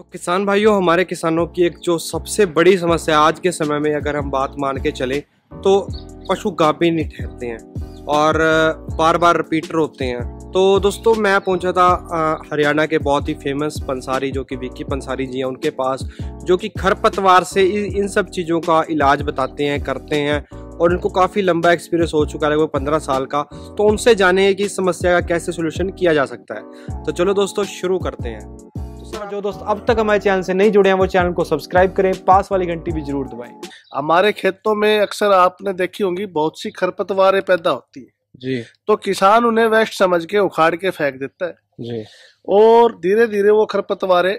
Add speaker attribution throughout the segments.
Speaker 1: तो किसान भाइयों हमारे किसानों की एक जो सबसे बड़ी समस्या आज के समय में अगर हम बात मान के चले तो पशु गाभी नहीं ठहरते हैं और बार बार रिपीटर होते हैं तो दोस्तों मैं पहुंचा था हरियाणा के बहुत ही फेमस पंसारी जो कि विक्की पंसारी जी हैं उनके पास जो कि खरपतवार से इन सब चीज़ों का इलाज बताते हैं करते हैं और इनको काफ़ी लंबा एक्सपीरियंस हो चुका है लगभग पंद्रह साल का तो उनसे जाने कि इस समस्या का कैसे सोल्यूशन किया जा सकता है तो चलो दोस्तों शुरू करते हैं जो दोस्त अब तक हमारे चैनल से नहीं जुड़े हैं वो चैनल को सब्सक्राइब करें पास वाली घंटी भी जरूर दबाएं
Speaker 2: हमारे खेतों में अक्सर आपने देखी होंगी बहुत सी खरपतवारें पैदा होती है जी तो किसान उन्हें वेस्ट समझ के उखाड़ के फेंक देता है जी और धीरे धीरे वो खरपतवारें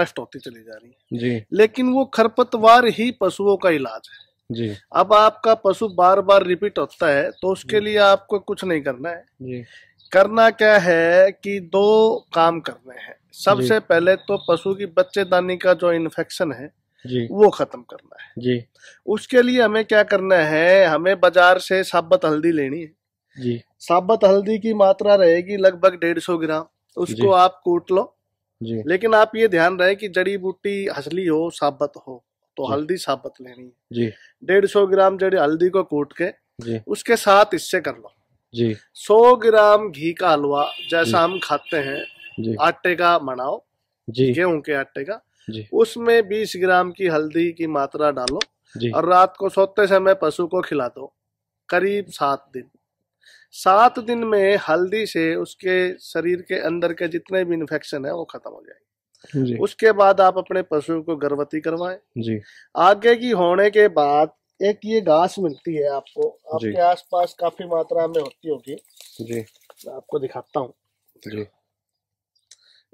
Speaker 2: नष्ट होती चली जा रही है जी लेकिन वो खरपतवार ही पशुओं का इलाज है जी अब आपका पशु बार बार रिपीट होता है तो उसके लिए आपको कुछ नहीं करना है जी करना क्या है कि दो काम करने हैं सबसे पहले तो पशु की बच्चेदानी का जो इन्फेक्शन है जी वो खत्म करना है जी उसके लिए हमें क्या करना है हमें बाजार से साबत हल्दी लेनी है जी साबत हल्दी की मात्रा रहेगी लगभग डेढ़ सौ ग्राम उसको आप कूट लो जी लेकिन आप ये ध्यान रहे कि जड़ी बूटी हसली हो साबत हो तो हल्दी साबत लेनी है जी डेढ़ सौ ग्राम जड़ी हल्दी को कूट के जी उसके साथ इससे कर लो जी सौ ग्राम घी का हलवा जैसा हम खाते हैं आटे का मनाओ गेहूं के आटे का उसमें 20 ग्राम की हल्दी की मात्रा डालो और रात को सोते समय पशु को खिला दो करीब सात दिन सात दिन में हल्दी से उसके शरीर के अंदर के जितने भी इन्फेक्शन है वो खत्म हो
Speaker 1: जाएंगे
Speaker 2: उसके बाद आप अपने पशु को गर्भवती करवाएं आगे की होने के बाद एक ये घास मिलती है आपको आपके आसपास काफी मात्रा में होती होगी जी आपको दिखाता हूँ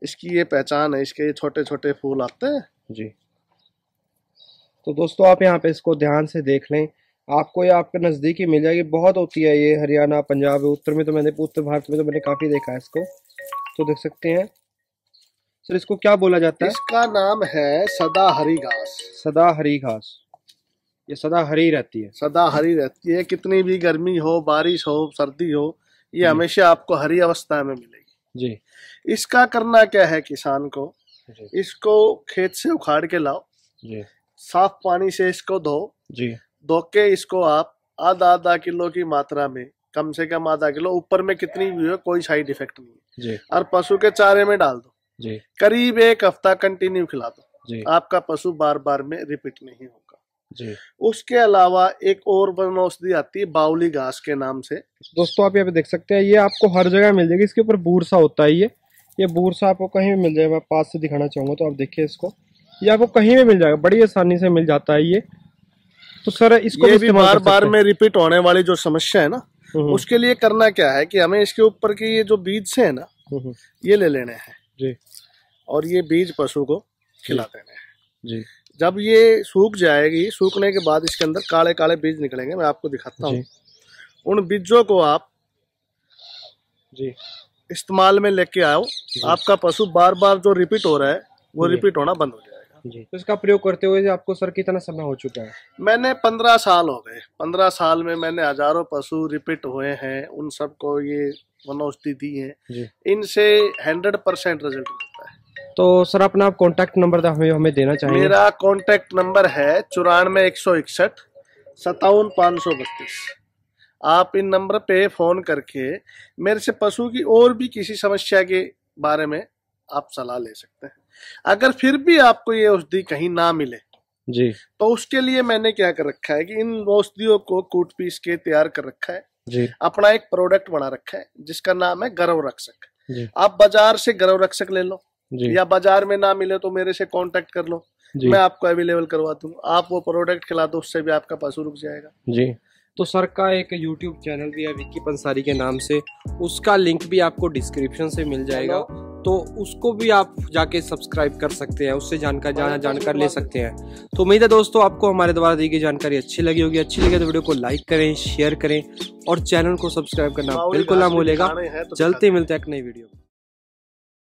Speaker 2: इसकी ये पहचान है इसके ये छोटे छोटे फूल आते हैं
Speaker 1: जी तो दोस्तों आप यहाँ पे इसको ध्यान से देख लें आपको ये आपके नज़दीक ही मिल जाएगी बहुत होती है ये हरियाणा पंजाब उत्तर में तो मैंने उत्तर भारत में तो मैंने काफ़ी देखा है इसको तो देख सकते हैं सर इसको क्या बोला जाता है
Speaker 2: इसका नाम है सदा हरी घास सदा हरी घास ये सदा हरी रहती है सदा हरी रहती है कितनी भी गर्मी हो बारिश हो सर्दी हो ये हमेशा आपको हरी अवस्था में मिलेगी जी इसका करना क्या है किसान को इसको खेत से उखाड़ के लाओ जी साफ पानी से इसको धो जी धो के इसको आप आधा आधा किलो की मात्रा में कम से कम आधा किलो ऊपर में कितनी भी हो कोई साइड इफेक्ट नहीं है जी और पशु के चारे में डाल दो जी करीब एक हफ्ता कंटिन्यू खिला दो जी आपका पशु बार बार में रिपीट नहीं होगा जी उसके अलावा एक और वर्ण औषधि आती है बाउली घास के नाम से
Speaker 1: दोस्तों आप यहाँ पे देख सकते हैं ये आपको हर जगह मिल जाएगी इसके ऊपर बूरसा होता है ये ये बूरसा आपको कहीं भी मिल जाएगा मैं पास से दिखाना चाहूंगा तो आप देखिए इसको ये आपको कहीं भी मिल जाएगा बड़ी आसानी से मिल जाता है ये तो सर इसको ये भी बार बार
Speaker 2: में रिपीट होने वाली जो समस्या है ना उसके लिए करना क्या है कि हमें इसके ऊपर के ये जो बीज है ना ये ले लेने हैं जी और ये बीज पशु को खिला देने हैं जी जब ये सूख जाएगी सूखने के बाद इसके अंदर काले काले बीज निकलेंगे मैं आपको दिखाता हूँ उन बीजों को आप जी इस्तेमाल में लेके आओ आपका पशु बार बार जो रिपीट हो रहा है वो रिपीट होना बंद हो जाएगा जी तो इसका प्रयोग करते हुए आपको सर कितना समय हो चुका है मैंने पंद्रह साल हो गए पंद्रह साल में मैंने हजारों पशु रिपीट हुए हैं उन सबको ये मनोस्थिति दी है इनसे हंड्रेड परसेंट रिजल्ट
Speaker 1: तो सर अपना आप कॉन्टेक्ट नंबर तो हमें हमें देना चाहिए मेरा
Speaker 2: कॉन्टेक्ट नंबर है चौरानवे एक सौ इकसठ सतावन पाँच सौ बत्तीस आप इन नंबर पे फ़ोन करके मेरे से पशु की और भी किसी समस्या के बारे में आप सलाह ले सकते हैं अगर फिर भी आपको ये औषधि कहीं ना मिले जी तो उसके लिए मैंने क्या कर रखा है कि इन औषधियों को कूट पीस के तैयार कर रखा है जी अपना एक प्रोडक्ट बना रखा है जिसका नाम है गर्व रक्षक आप बाजार से गर्व रक्षक ले लो या बाजार में ना मिले तो मेरे से कांटेक्ट कर लो मैं आपको अवेलेबल करवा दू आप वो प्रोडक्ट खिला दो उससे भी आपका पशु रुक जाएगा
Speaker 1: जी तो सर का एक यूट्यूब चैनल भी है विक्की पंसारी के नाम से उसका लिंक भी आपको डिस्क्रिप्शन से मिल जाएगा तो उसको भी आप जाके सब्सक्राइब कर सकते हैं उससे हाँ, जानकार जाना जानकारी ले सकते हैं तो उम्मीद है दोस्तों आपको हमारे द्वारा दी गई जानकारी अच्छी लगी होगी अच्छी लगे तो वीडियो को लाइक करें शेयर करें और चैनल को सब्सक्राइब करना बिल्कुल ना भूलेगा जल्दी तो मिलते हैं एक नई वीडियो में